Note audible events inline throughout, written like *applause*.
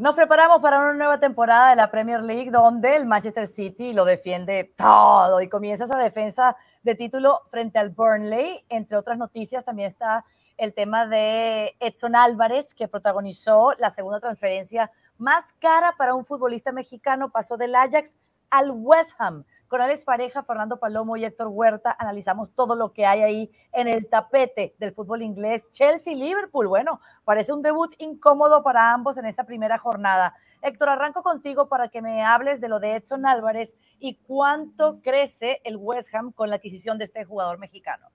Nos preparamos para una nueva temporada de la Premier League donde el Manchester City lo defiende todo y comienza esa defensa de título frente al Burnley. Entre otras noticias también está el tema de Edson Álvarez que protagonizó la segunda transferencia más cara para un futbolista mexicano, pasó del Ajax al West Ham. Con Alex Pareja, Fernando Palomo y Héctor Huerta analizamos todo lo que hay ahí en el tapete del fútbol inglés. Chelsea-Liverpool, bueno, parece un debut incómodo para ambos en esta primera jornada. Héctor, arranco contigo para que me hables de lo de Edson Álvarez y cuánto crece el West Ham con la adquisición de este jugador mexicano.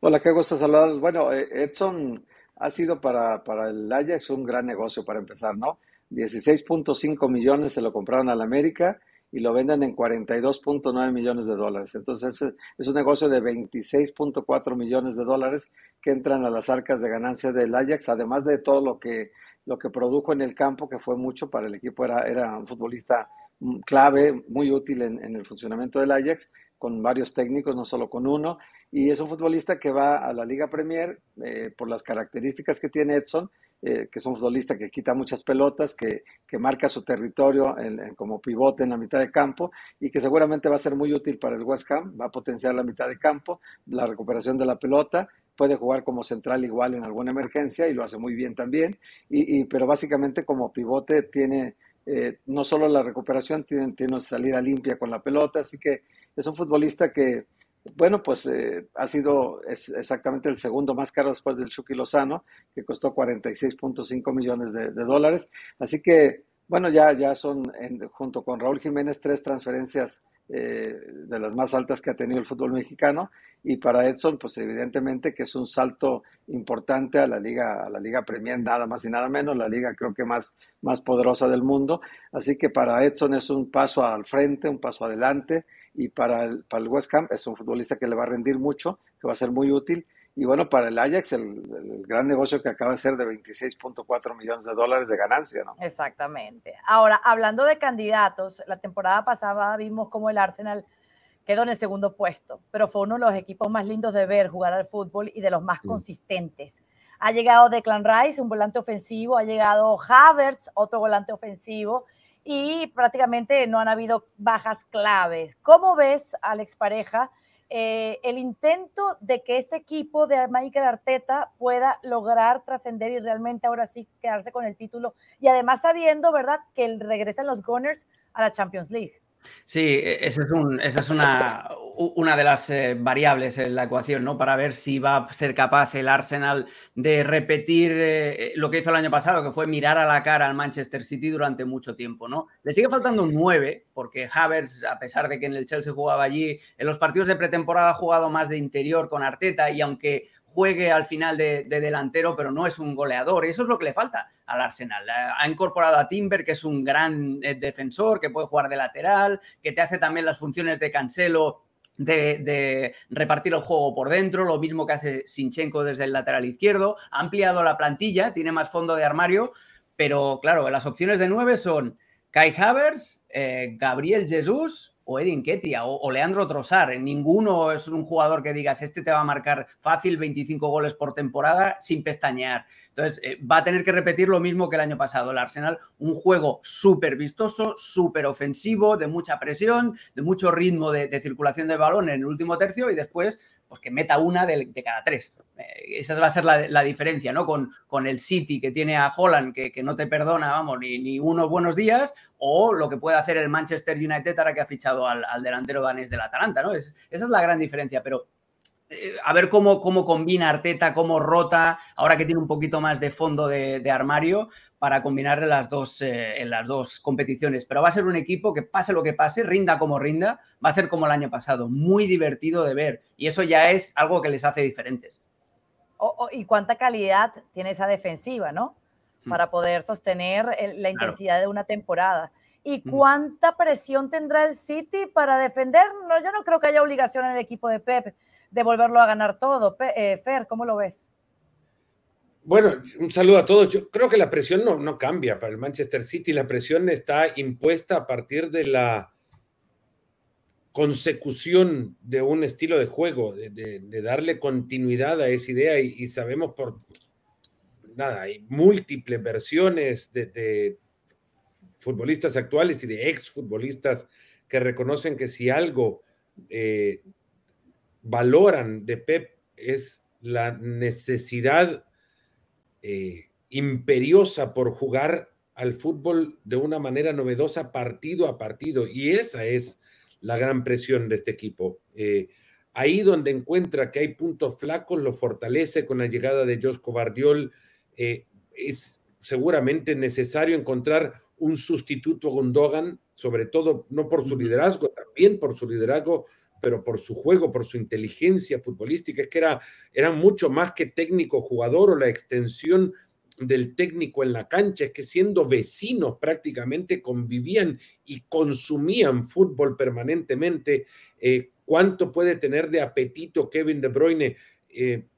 Hola, qué gusto saludarlos. Bueno, eh, Edson ha sido para, para el Ajax un gran negocio para empezar, ¿no? 16.5 millones se lo compraron al América y lo venden en 42.9 millones de dólares. Entonces es un negocio de 26.4 millones de dólares que entran a las arcas de ganancia del Ajax, además de todo lo que, lo que produjo en el campo, que fue mucho para el equipo, era, un futbolista mm, clave, muy útil en, el funcionamiento del Ajax, con varios técnicos, no solo con uno, y es un futbolista que va a la Liga Premier eh, por las características que tiene Edson, eh, que es un futbolista que quita muchas pelotas, que, marca su territorio en, como pivote en la mitad de campo y que seguramente va a ser muy útil para el West Ham, va a potenciar la mitad de campo, la recuperación de la pelota, puede jugar como central igual en alguna emergencia y lo hace muy bien también, y, pero básicamente como pivote tiene... Eh, no solo la recuperación, tiene, tiene salida limpia con la pelota, así que es un futbolista que, bueno, pues eh, ha sido exactamente el segundo más caro después del Chucky Lozano, que costó 46.5 millones de, dólares. Así que, bueno, ya, ya son, junto con Raúl Jiménez, tres transferencias eh, de las más altas que ha tenido el fútbol mexicano. Y para Edson, pues evidentemente que es un salto importante a la liga, a la liga Premier, nada más y nada menos, la liga creo que más, más poderosa del mundo. Así que para Edson es un paso al frente, un paso adelante y para el, el West Ham es un futbolista que le va a rendir mucho, que va a ser muy útil. Y bueno, para el Ajax, el, gran negocio que acaba de ser de 26.4 millones de dólares de ganancia, ¿no? Exactamente. Ahora, hablando de candidatos, la temporada pasada vimos cómo el Arsenal quedó en el segundo puesto, pero fue uno de los equipos más lindos de ver jugar al fútbol y de los más mm. consistentes. Ha llegado Declan Rice, un volante ofensivo, ha llegado Havertz, otro volante ofensivo, y prácticamente no han habido bajas claves. ¿Cómo ves, Alex Pareja, eh, el intento de que este equipo de Michael Arteta pueda lograr trascender y realmente ahora sí quedarse con el título? Y además sabiendo, ¿verdad?, que regresan los Gunners a la Champions League. Sí, e-, esa es, una, una, de las eh, variables en la ecuación, ¿no? Para ver si va a ser capaz el Arsenal de repetir eh, eh, lo que hizo el año pasado, que fue mirar a la cara al Manchester City durante mucho tiempo, ¿no? Le sigue faltando un 9, porque Havertz, a pesar de que en el Chelsea jugaba allí, en los partidos de pretemporada ha jugado más de interior con Arteta y aunque juegue al final de, delantero, pero no es un goleador. Y eso es lo que le falta al Arsenal. Eh, ha incorporado a Timber, que es un gran eh, defensor, que puede jugar de lateral, que te hace también las funciones de cancelo de, de, repartir el juego por dentro, lo mismo que hace Sinchenko desde el lateral izquierdo. Ha ampliado la plantilla, tiene más fondo de armario, pero claro, las opciones de nueve son Kai Havers, eh, Gabriel Jesús o Edin Ketia o, Leandro Trossard. Eh, ninguno es un jugador que digas, este te va a marcar fácil 25 goles por temporada sin pestañear. Entonces, eh, va a tener que repetir lo mismo que el año pasado. El Arsenal, un juego súper vistoso, súper ofensivo, de mucha presión, de mucho ritmo de, de circulación de balón en el último tercio y después pues que meta una de, cada tres. Eh, esa va a ser la, diferencia, ¿no? Con, con, el City que tiene a Holland, que, no te perdona, vamos, ni, ni, unos buenos días, o lo que puede hacer el Manchester United ahora que ha fichado al, delantero danés del Atalanta, ¿no? Es, esa es la gran diferencia, pero eh, a ver cómo, cómo combina Arteta, cómo rota, ahora que tiene un poquito más de fondo de, armario, para combinar en las, dos, eh, las dos competiciones. Pero va a ser un equipo que pase lo que pase, rinda como rinda, va a ser como el año pasado, muy divertido de ver. Y eso ya es algo que les hace diferentes. y cuánta calidad tiene esa defensiva, ¿no? Hmm. Para poder sostener la intensidad de una temporada. ¿Y cuánta presión tendrá el City para defender? yo no creo que haya obligación en el equipo de Pep de volverlo a ganar todo. Eh, Fer, ¿cómo lo ves? Bueno, un saludo a todos. Yo creo que la presión no, cambia para el Manchester City. La presión está impuesta a partir de la consecución de un estilo de juego, de, darle continuidad a esa idea y, sabemos por nada, hay múltiples versiones de futbolistas actuales y de ex futbolistas que reconocen que si algo eh, valoran de Pep es la necesidad eh, imperiosa por jugar al fútbol de una manera novedosa partido a partido. Y esa es la gran presión de este equipo. Eh, ahí donde encuentra que hay puntos flacos, lo fortalece con la llegada de Josco Bardiol. es seguramente necesario encontrar un sustituto a Gondogan, sobre todo no por su liderazgo, también por su liderazgo, pero por su juego, por su inteligencia futbolística. Es que era, mucho más que técnico jugador o la extensión del técnico en la cancha, es que siendo vecinos prácticamente convivían y consumían fútbol permanentemente. Eh, ¿Cuánto puede tener de apetito Kevin De Bruyne eh,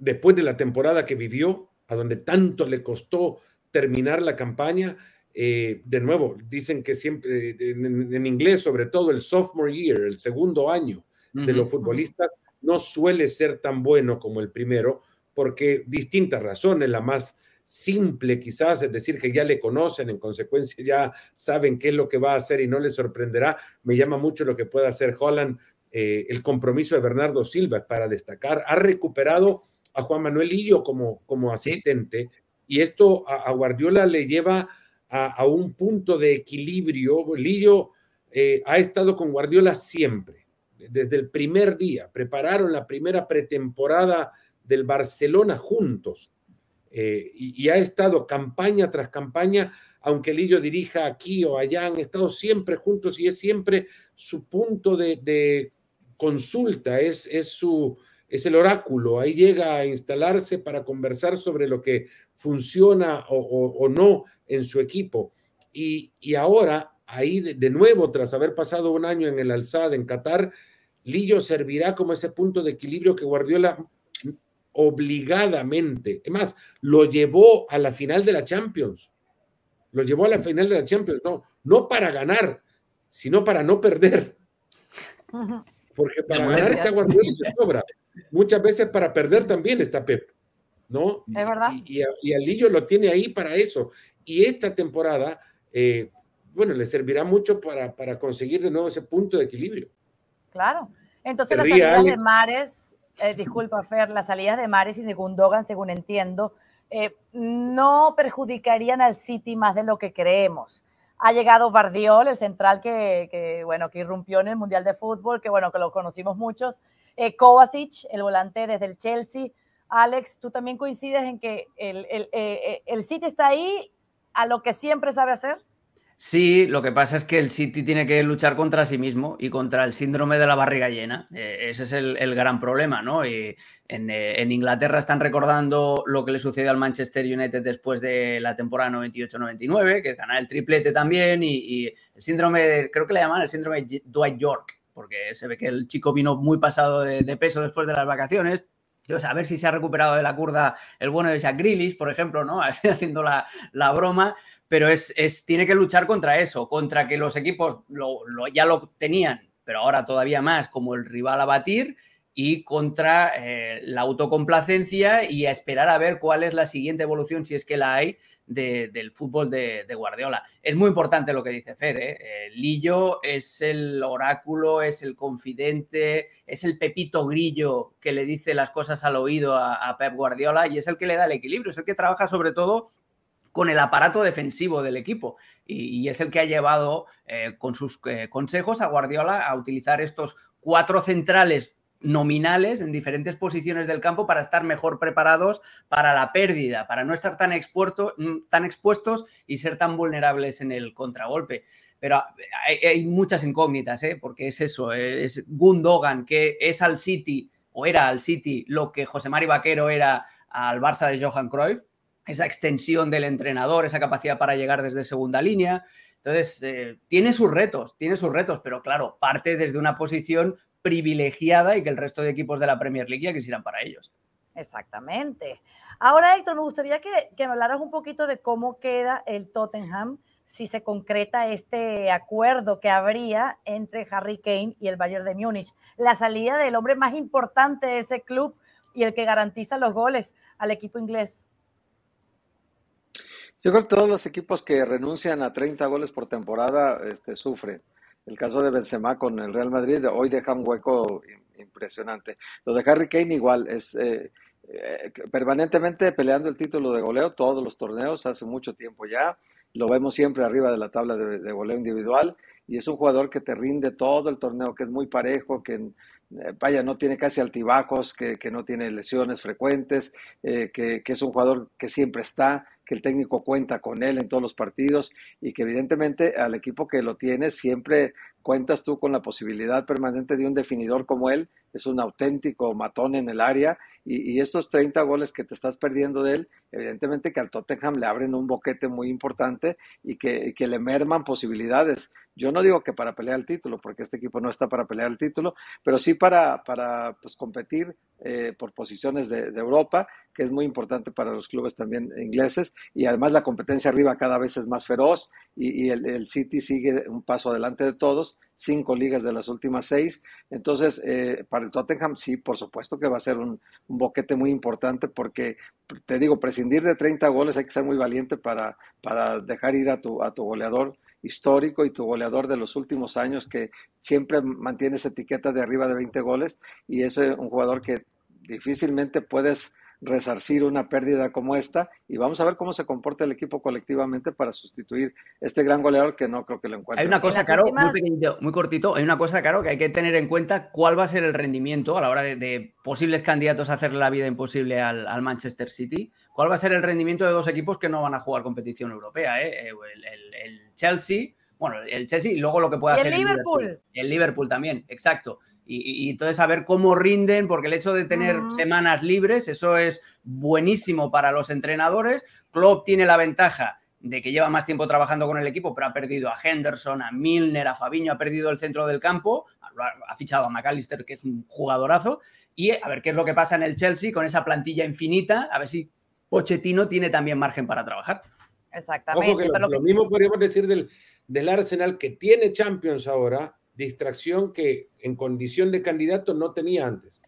después de la temporada que vivió, a donde tanto le costó terminar la campaña. Eh, de nuevo, dicen que siempre, eh, en, inglés sobre todo, el sophomore year, el segundo año de los futbolistas, no suele ser tan bueno como el primero, porque distintas razones, la más simple quizás, es decir, que ya le conocen, en consecuencia ya saben qué es lo que va a hacer y no le sorprenderá. Me llama mucho lo que pueda hacer Holland, eh, el compromiso de Bernardo Silva para destacar. Ha recuperado a Juan Manuel Hillo como, como asistente, y esto a, Guardiola le lleva a, un punto de equilibrio. Lillo eh, ha estado con Guardiola siempre, desde el primer día. Prepararon la primera pretemporada del Barcelona juntos eh, y, ha estado campaña tras campaña, aunque Lillo dirija aquí o allá, han estado siempre juntos y es siempre su punto de, consulta, es su es el oráculo, ahí llega a instalarse para conversar sobre lo que funciona o, no en su equipo. Y, ahora, ahí de, nuevo, tras haber pasado un año en el Alzada, en Qatar, Lillo servirá como ese punto de equilibrio que Guardiola obligadamente, es más, lo llevó a la final de la Champions, lo llevó a la final de la Champions, no, no para ganar, sino para no perder. Porque para ganar está Guardiola y sobra muchas veces para perder también está Pep, ¿no? Es verdad. Y, Alillo lo tiene ahí para eso. Y esta temporada, eh, bueno, le servirá mucho para, conseguir de nuevo ese punto de equilibrio. Claro. Entonces, las salidas de Mares, eh, disculpa, Fer, las salidas de Mares y de Gundogan, según entiendo, eh, no perjudicarían al City más de lo que creemos ha llegado Bardiol, el central que, bueno, que irrumpió en el Mundial de Fútbol, que bueno, que lo conocimos muchos, eh, Kovacic, el volante desde el Chelsea. Alex, tú también coincides en que el, eh, eh, el, City está ahí a lo que siempre sabe hacer. Sí, lo que pasa es que el City tiene que luchar contra sí mismo y contra el síndrome de la barriga llena. ese es el, gran problema, ¿no? en, Inglaterra están recordando lo que le sucedió al Manchester United después de la temporada 98-99, que ganar el triplete también y, el síndrome, creo que le llaman el síndrome de Dwight York, porque se ve que el chico vino muy pasado de, peso después de las vacaciones. Entonces, a ver si se ha recuperado de la curda el bueno de Jack por ejemplo, ¿no? *laughs* haciendo la, broma, pero es, tiene que luchar contra eso, contra que los equipos ya lo tenían, pero ahora todavía más como el rival a batir y contra eh, la autocomplacencia y a esperar a ver cuál es la siguiente evolución, si es que la hay, del fútbol de, Guardiola. Es muy importante lo que dice Fer. ¿eh? Eh, Lillo es el oráculo, es el confidente, es el pepito grillo que le dice las cosas al oído a, Pep Guardiola y es el que le da el equilibrio, es el que trabaja sobre todo con el aparato defensivo del equipo y, y es el que ha llevado con sus consejos a Guardiola a utilizar estos cuatro centrales nominales en diferentes posiciones del campo para estar mejor preparados para la pérdida, para no estar tan, mm, tan expuestos y ser tan vulnerables en el contragolpe. Pero hay, muchas incógnitas, ¿eh? porque es eso, eh, es Gundogan, que es al City o era al City lo que José Mari Vaquero era al Barça de Johan Cruyff, esa extensión del entrenador, esa capacidad para llegar desde segunda línea. Entonces, eh, tiene sus retos, tiene sus retos, pero claro, parte desde una posición privilegiada y que el resto de equipos de la Premier League ya quisieran para ellos. Exactamente. Ahora, Héctor, me gustaría que, me hablaras un poquito de cómo queda el Tottenham si se concreta este acuerdo que habría entre Harry Kane y el Bayern de Múnich. La salida del hombre más importante de ese club y el que garantiza los goles al equipo inglés. Yo creo que todos los equipos que renuncian a 30 goles por temporada este, sufren. El caso de Benzema con el Real Madrid hoy deja un hueco impresionante. Lo de Harry Kane igual, es eh, eh, permanentemente peleando el título de goleo todos los torneos, hace mucho tiempo ya. Lo vemos siempre arriba de la tabla de, goleo individual y es un jugador que te rinde todo el torneo, que es muy parejo, que eh, vaya, no tiene casi altibajos, que, no tiene lesiones frecuentes, que, que es un jugador que siempre está que el técnico cuenta con él en todos los partidos y que evidentemente al equipo que lo tiene siempre cuentas tú con la posibilidad permanente de un definidor como él, es un auténtico matón en el área y, estos 30 goles que te estás perdiendo de él, evidentemente que al Tottenham le abren un boquete muy importante y que le merman posibilidades. Yo no digo que para pelear el título, porque este equipo no está para pelear el título, pero sí para, pues, competir eh, por posiciones de, Europa, que es muy importante para los clubes también ingleses. Y además la competencia arriba cada vez es más feroz y, el, City sigue un paso adelante de todos, cinco ligas de las últimas seis. Entonces, eh, para el Tottenham sí, por supuesto que va a ser un, boquete muy importante porque, te digo, prescindir de 30 goles hay que ser muy valiente para, para dejar ir a tu, a tu goleador histórico y tu goleador de los últimos años que siempre mantienes etiqueta de arriba de 20 goles y es un jugador que difícilmente puedes resarcir una pérdida como esta y vamos a ver cómo se comporta el equipo colectivamente para sustituir este gran goleador que no creo que lo encuentre. Hay una cosa, Caro, muy, cortito, hay una cosa, Caro, que hay que tener en cuenta cuál va a ser el rendimiento a la hora de, posibles candidatos a hacerle la vida imposible al, Manchester City, cuál va a ser el rendimiento de dos equipos que no van a jugar competición europea, eh? el Chelsea bueno, el Chelsea y luego lo que puede hacer. El Liverpool? el Liverpool. también, exacto. Y, entonces a ver cómo rinden, porque el hecho de tener ah. semanas libres, eso es buenísimo para los entrenadores. Klopp tiene la ventaja de que lleva más tiempo trabajando con el equipo, pero ha perdido a Henderson, a Milner, a Fabiño, ha perdido el centro del campo, ha fichado a McAllister, que es un jugadorazo, y a ver qué es lo que pasa en el Chelsea con esa plantilla infinita, a ver si Pochettino tiene también margen para trabajar. Exactamente. lo, mismo podríamos decir del, Arsenal que tiene Champions ahora, distracción que en condición de candidato no tenía antes.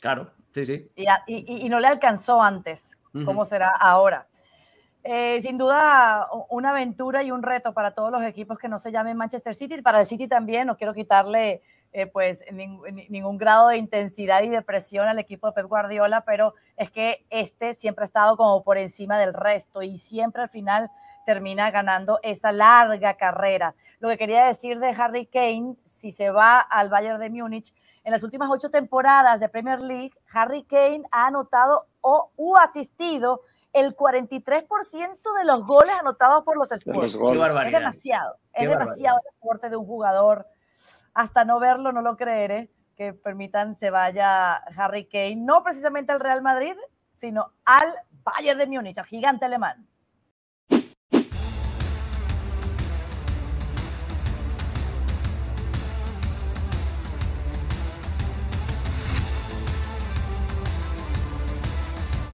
claro, sí, sí. Y, no le alcanzó antes, como ¿cómo será ahora? Eh, sin duda, una aventura y un reto para todos los equipos que no se llamen Manchester City. Para el City también, no quiero quitarle eh, pues ningún grado de intensidad y de presión al equipo de Pep Guardiola, pero es que este siempre ha estado como por encima del resto y siempre al final termina ganando esa larga carrera. Lo que quería decir de Harry Kane, si se va al Bayern de Múnich, en las últimas ocho temporadas de Premier League, Harry Kane ha anotado o u asistido el 43% de los goles anotados por los Spurs. es demasiado, es demasiado el deporte de un jugador hasta no verlo no lo creeré, ¿eh? que permitan se vaya Harry Kane, no precisamente al Real Madrid, sino al Bayern de Múnich, al gigante alemán.